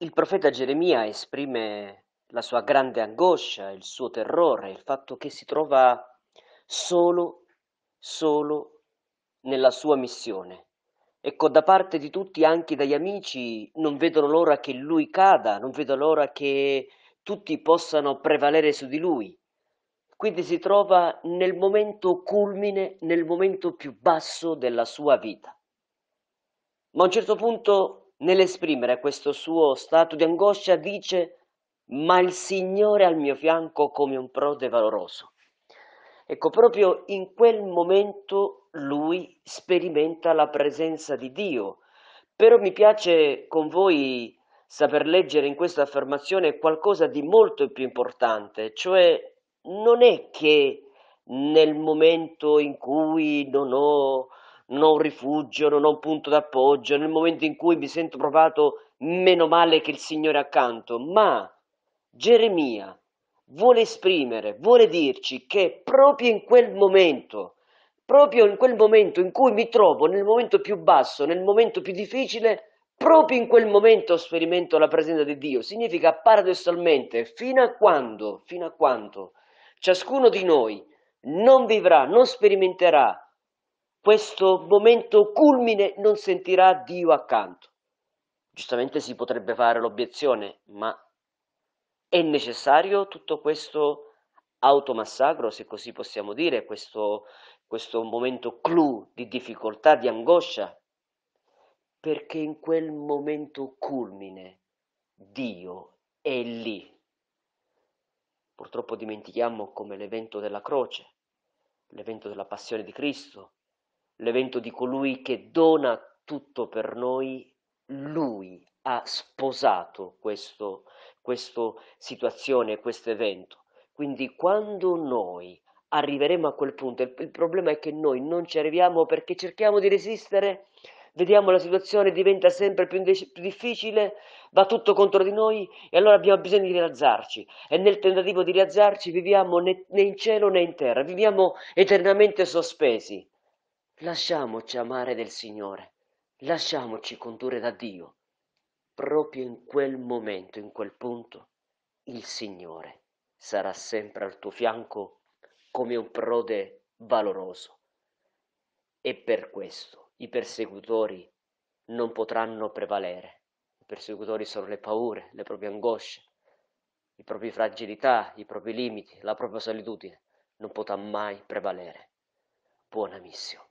Il profeta Geremia esprime la sua grande angoscia, il suo terrore, il fatto che si trova solo, solo nella sua missione. Ecco, da parte di tutti, anche dagli amici, non vedono l'ora che lui cada, non vedono l'ora che tutti possano prevalere su di lui. Quindi si trova nel momento culmine, nel momento più basso della sua vita. Ma a un certo punto Nell'esprimere questo suo stato di angoscia dice ma il Signore al mio fianco come un prode valoroso. Ecco, proprio in quel momento lui sperimenta la presenza di Dio. Però mi piace con voi saper leggere in questa affermazione qualcosa di molto più importante, cioè non è che nel momento in cui non ho non rifugio, non ho un punto d'appoggio, nel momento in cui mi sento provato meno male che il Signore accanto, ma Geremia vuole esprimere, vuole dirci che proprio in quel momento, proprio in quel momento in cui mi trovo, nel momento più basso, nel momento più difficile, proprio in quel momento sperimento la presenza di Dio. Significa paradossalmente, fino a quando, fino a quando ciascuno di noi non vivrà, non sperimenterà questo momento culmine non sentirà Dio accanto. Giustamente si potrebbe fare l'obiezione, ma è necessario tutto questo automassacro, se così possiamo dire, questo, questo momento clou di difficoltà, di angoscia, perché in quel momento culmine Dio è lì. Purtroppo dimentichiamo come l'evento della croce, l'evento della passione di Cristo, l'evento di colui che dona tutto per noi, lui ha sposato questo, questa situazione, questo evento. Quindi quando noi arriveremo a quel punto, il, il problema è che noi non ci arriviamo perché cerchiamo di resistere, vediamo la situazione diventa sempre più, più difficile, va tutto contro di noi e allora abbiamo bisogno di rialzarci e nel tentativo di rialzarci viviamo né, né in cielo né in terra, viviamo eternamente sospesi Lasciamoci amare del Signore, lasciamoci condurre da Dio. Proprio in quel momento, in quel punto, il Signore sarà sempre al tuo fianco come un prode valoroso. E per questo i persecutori non potranno prevalere. I persecutori sono le paure, le proprie angosce, le proprie fragilità, i propri limiti, la propria solitudine. Non potrà mai prevalere. Buona missione.